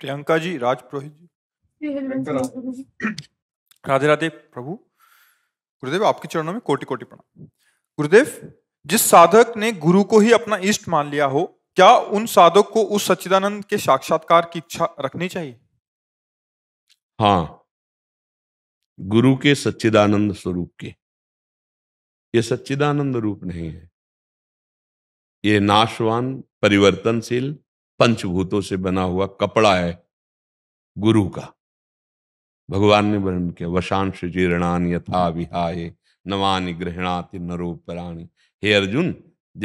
प्रियंका जी राज जी राधे राधे प्रभु गुरुदेव आपके चरणों में कोटि कोटि प्रणाम गुरुदेव जिस साधक ने गुरु को ही अपना इष्ट मान लिया हो क्या उन साधक को उस सच्चिदानंद के साक्षात्कार की इच्छा रखनी चाहिए हाँ गुरु के सच्चिदानंद स्वरूप के ये सच्चिदानंद रूप नहीं है ये नाशवान परिवर्तनशील पंचभूतों से बना हुआ कपड़ा है गुरु का भगवान ने वर्णन किया वशांश जीर्णान यथा विहाय नवानि नरो प्राणी हे अर्जुन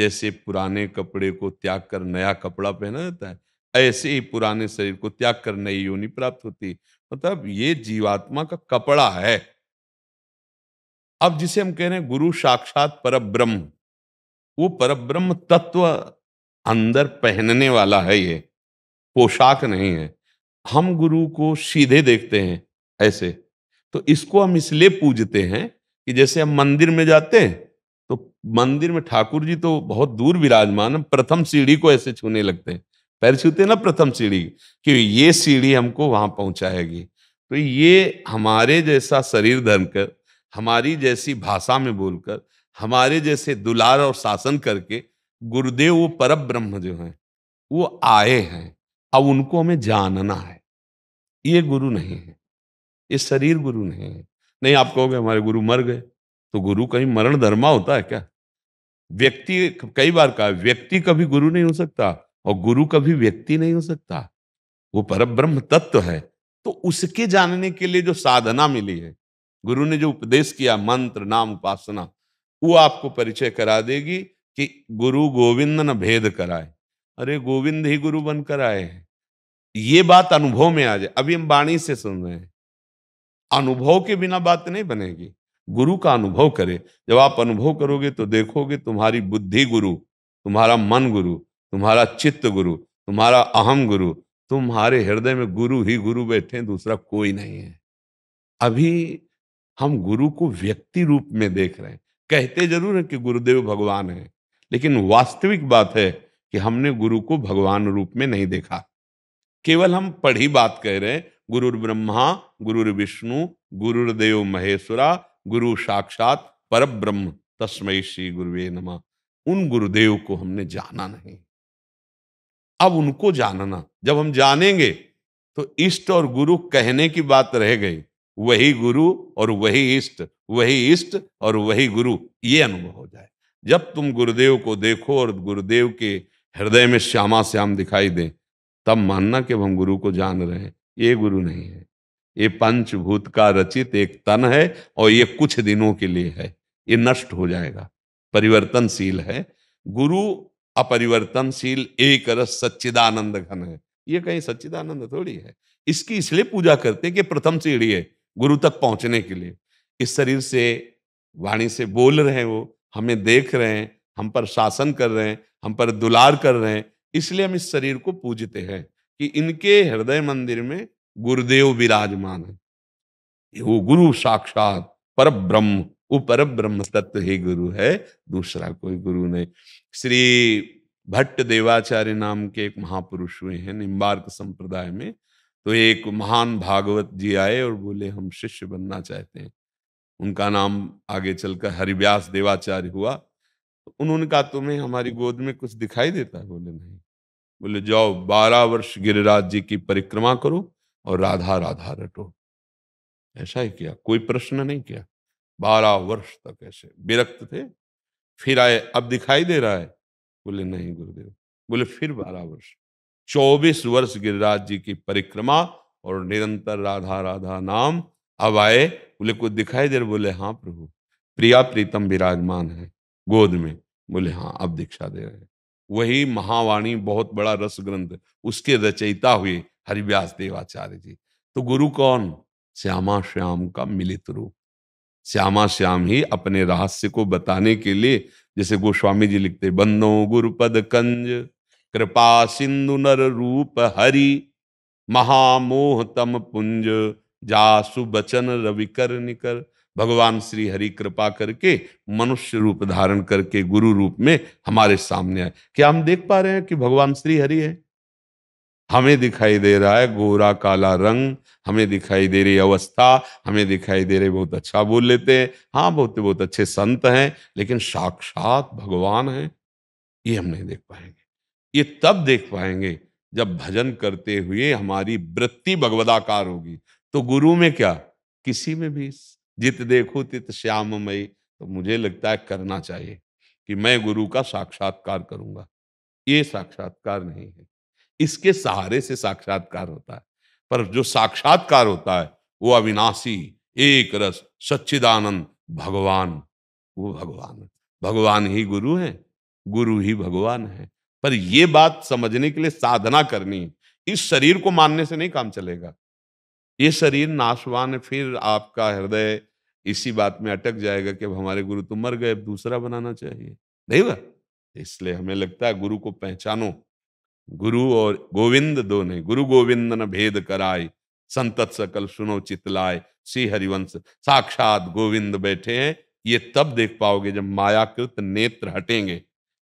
जैसे पुराने कपड़े को त्याग कर नया कपड़ा पहना जाता है ऐसे ही पुराने शरीर को त्याग कर नई योनि प्राप्त होती मतलब ये जीवात्मा का कपड़ा है अब जिसे हम कह रहे हैं गुरु साक्षात पर ब्रह्म वो पर ब्रह्म तत्व अंदर पहनने वाला है ये पोशाक नहीं है हम गुरु को सीधे देखते हैं ऐसे तो इसको हम इसलिए पूजते हैं कि जैसे हम मंदिर में जाते हैं तो मंदिर में ठाकुर जी तो बहुत दूर विराजमान है प्रथम सीढ़ी को ऐसे छूने लगते हैं पैर छूते ना प्रथम सीढ़ी कि ये सीढ़ी हमको वहां पहुंचाएगी तो ये हमारे जैसा शरीर धन कर हमारी जैसी भाषा में बोलकर हमारे जैसे दुलार और शासन करके गुरुदेव वो पर ब्रह्म जो है वो आए हैं अब उनको हमें जानना है ये गुरु नहीं है ये शरीर गुरु नहीं है नहीं आप कहोगे हमारे गुरु मर गए तो गुरु कहीं मरण धर्मा होता है क्या व्यक्ति कई बार कहा व्यक्ति कभी गुरु नहीं हो सकता और गुरु कभी व्यक्ति नहीं हो सकता वो पर ब्रह्म तत्व है तो उसके जानने के लिए जो साधना मिली है गुरु ने जो उपदेश किया मंत्र नाम उपासना वो आपको परिचय करा देगी कि गुरु गोविंद न भेद कराए अरे गोविंद ही गुरु बनकर आए हैं ये बात अनुभव में आ जाए अभी हम वाणी से सुन रहे हैं अनुभव के बिना बात नहीं बनेगी गुरु का अनुभव करे जब आप अनुभव करोगे तो देखोगे तुम्हारी बुद्धि गुरु तुम्हारा मन गुरु तुम्हारा चित्त गुरु तुम्हारा अहम गुरु तुम्हारे हृदय में गुरु ही गुरु बैठे दूसरा कोई नहीं है अभी हम गुरु को व्यक्ति रूप में देख रहे हैं कहते जरूर है कि गुरुदेव भगवान है लेकिन वास्तविक बात है कि हमने गुरु को भगवान रूप में नहीं देखा केवल हम पढ़ी बात कह रहे हैं गुरु ब्रह्मा गुरु विष्णु गुरुर्देव महेश्वरा गुरु साक्षात पर ब्रह्म तस्मय श्री गुरुवे नमा उन गुरुदेव को हमने जाना नहीं अब उनको जानना जब हम जानेंगे तो इष्ट और गुरु कहने की बात रह गई वही गुरु और वही इष्ट वही इष्ट और वही गुरु ये अनुभव हो जाए जब तुम गुरुदेव को देखो और गुरुदेव के हृदय में श्यामा श्याम दिखाई दे तब मानना कि हम गुरु को जान रहे हैं ये गुरु नहीं है ये पंचभूत का रचित एक तन है और ये कुछ दिनों के लिए है ये नष्ट हो जाएगा परिवर्तनशील है गुरु अपरिवर्तनशील एक रस सच्चिदानंद घन है ये कहीं सच्चिदानंद थोड़ी है इसकी इसलिए पूजा करते कि प्रथम सीढ़ी है गुरु तक पहुंचने के लिए इस शरीर से वाणी से बोल रहे हैं वो हमें देख रहे हैं हम पर शासन कर रहे हैं हम पर दुलार कर रहे हैं इसलिए हम इस शरीर को पूजते हैं कि इनके हृदय मंदिर में गुरुदेव विराजमान है वो गुरु साक्षात पर ब्रह्म वो पर ब्रह्म तत्व ही गुरु है दूसरा कोई गुरु नहीं श्री भट्ट देवाचार्य नाम के एक महापुरुष हुए हैं निम्बार्क संप्रदाय में तो एक महान भागवत जी आए और बोले हम शिष्य बनना चाहते हैं उनका नाम आगे चलकर हरिव्यास देवाचार्य हुआ तो उन्होंने कहा तुम्हें हमारी गोद में कुछ दिखाई देता है बोले नहीं बोले जाओ बारह वर्ष गिरिराज जी की परिक्रमा करो और राधा राधा रटो ऐसा ही किया कोई प्रश्न नहीं किया बारह वर्ष तक ऐसे विरक्त थे फिर आए अब दिखाई दे रहा है बोले नहीं गुरुदेव बोले फिर बारह वर्ष चौबीस वर्ष गिरिराज जी की परिक्रमा और निरंतर राधा राधा नाम अब आए बोले को दिखाई दे बोले हाँ प्रभु प्रिया प्रीतम विराजमान है गोद में बोले हाँ अब दीक्षा दे रहे हैं वही महावाणी बहुत बड़ा रस ग्रंथ उसके रचयिता हुए हरिव्यास देवाचार्य जी तो गुरु कौन श्यामा श्याम का मिलित रूप श्यामा श्याम ही अपने रहस्य को बताने के लिए जैसे गोस्वामी जी लिखते बंदो गुरुपद कंज कृपा सिंधु नर रूप हरि महामोह तम पुंज जासु बचन रविकर निकर भगवान श्री हरि कृपा करके मनुष्य रूप धारण करके गुरु रूप में हमारे सामने आए क्या हम देख पा रहे हैं कि भगवान श्री हरि है हमें दिखाई दे रहा है गोरा काला रंग हमें दिखाई दे रही अवस्था हमें दिखाई दे रहे बहुत अच्छा बोल लेते हैं हाँ बहुत बहुत अच्छे संत हैं लेकिन साक्षात भगवान हैं ये हम नहीं देख पाएंगे ये तब देख पाएंगे जब भजन करते हुए हमारी वृत्ति भगवदाकार होगी तो गुरु में क्या किसी में भी जित देखो तित मई तो मुझे लगता है करना चाहिए कि मैं गुरु का साक्षात्कार करूंगा ये साक्षात्कार नहीं है इसके सहारे से साक्षात्कार होता है पर जो साक्षात्कार होता है वो अविनाशी एक रस सच्चिदानंद भगवान वो भगवान भगवान ही गुरु है गुरु ही भगवान है पर यह बात समझने के लिए साधना करनी है इस शरीर को मानने से नहीं काम चलेगा ये शरीर नाशवान फिर आपका हृदय इसी बात में अटक जाएगा कि अब हमारे गुरु तो मर गए अब दूसरा बनाना चाहिए नहीं हुआ इसलिए हमें लगता है गुरु को पहचानो गुरु और गोविंद दो नहीं गुरु गोविंद न भेद कराए संतत सकल सुनो चितलाए श्री हरिवंश साक्षात गोविंद बैठे हैं ये तब देख पाओगे जब मायाकृत नेत्र हटेंगे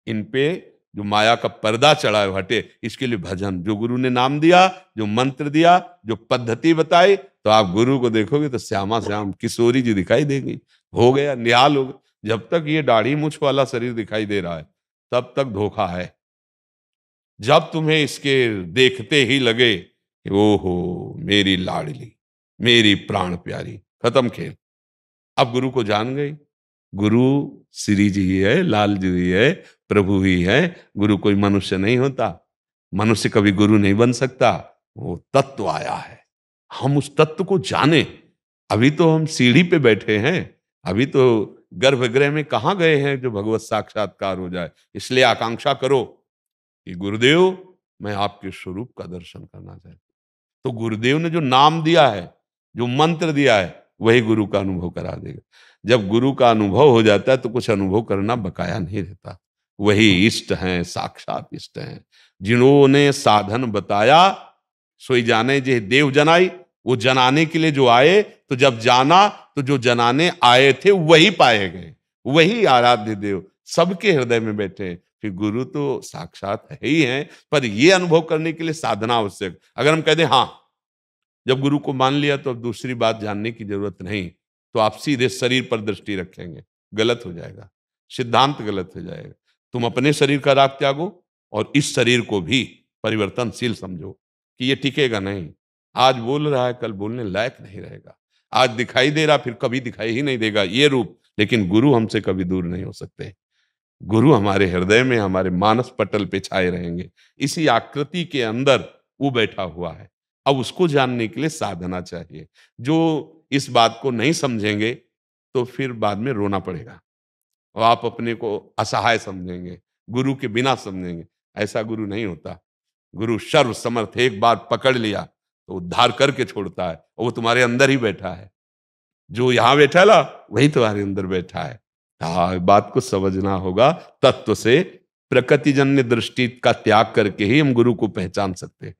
इन पे जो माया का पर्दा चढ़ाए हटे इसके लिए भजन जो गुरु ने नाम दिया जो मंत्र दिया जो पद्धति बताई तो आप गुरु को देखोगे तो श्यामा श्याम किशोरी जी दिखाई देगी हो गया निहाल हो गया जब तक ये दाढ़ी मुछ वाला शरीर दिखाई दे रहा है तब तक धोखा है जब तुम्हें इसके देखते ही लगे ओहो मेरी लाडली मेरी प्राण प्यारी खत्म खेल अब गुरु को जान गई गुरु श्री जी है लाल जी है प्रभु ही है गुरु कोई मनुष्य नहीं होता मनुष्य कभी गुरु नहीं बन सकता वो तत्व आया है हम उस तत्व को जाने अभी तो हम सीढ़ी पे बैठे हैं अभी तो गर्भगृह में कहाँ गए हैं जो भगवत साक्षात्कार हो जाए इसलिए आकांक्षा करो कि गुरुदेव मैं आपके स्वरूप का दर्शन करना चाहती तो गुरुदेव ने जो नाम दिया है जो मंत्र दिया है वही गुरु का अनुभव करा देगा जब गुरु का अनुभव हो जाता है तो कुछ अनुभव करना बकाया नहीं रहता वही इष्ट हैं साक्षात इष्ट हैं जिन्होंने साधन बताया सोई जाने जे देव जनाई वो जनाने के लिए जो आए तो जब जाना तो जो जनाने आए थे वही पाए गए वही आराध्य देव सबके हृदय में बैठे कि गुरु तो साक्षात है ही है पर यह अनुभव करने के लिए साधना आवश्यक अगर हम कह दें हाँ जब गुरु को मान लिया तो अब दूसरी बात जानने की जरूरत नहीं तो आप सीधे शरीर पर दृष्टि रखेंगे गलत हो जाएगा सिद्धांत गलत हो जाएगा तुम अपने शरीर का राग त्यागो और इस शरीर को भी परिवर्तनशील समझो कि ये टिकेगा नहीं आज बोल रहा है कल बोलने लायक नहीं रहेगा आज दिखाई दे रहा फिर कभी दिखाई ही नहीं देगा ये रूप लेकिन गुरु हमसे कभी दूर नहीं हो सकते गुरु हमारे हृदय में हमारे मानस पटल पे छाए रहेंगे इसी आकृति के अंदर वो बैठा हुआ है अब उसको जानने के लिए साधना चाहिए जो इस बात को नहीं समझेंगे तो फिर बाद में रोना पड़ेगा और आप अपने को असहाय समझेंगे गुरु के बिना समझेंगे ऐसा गुरु नहीं होता गुरु सर्व समर्थ एक बार पकड़ लिया तो उद्धार करके छोड़ता है और वो तुम्हारे अंदर ही बैठा है जो यहां बैठा ला वही तुम्हारे अंदर बैठा है हाँ बात को समझना होगा तत्व से प्रकृतिजन्य दृष्टि का त्याग करके ही हम गुरु को पहचान सकते हैं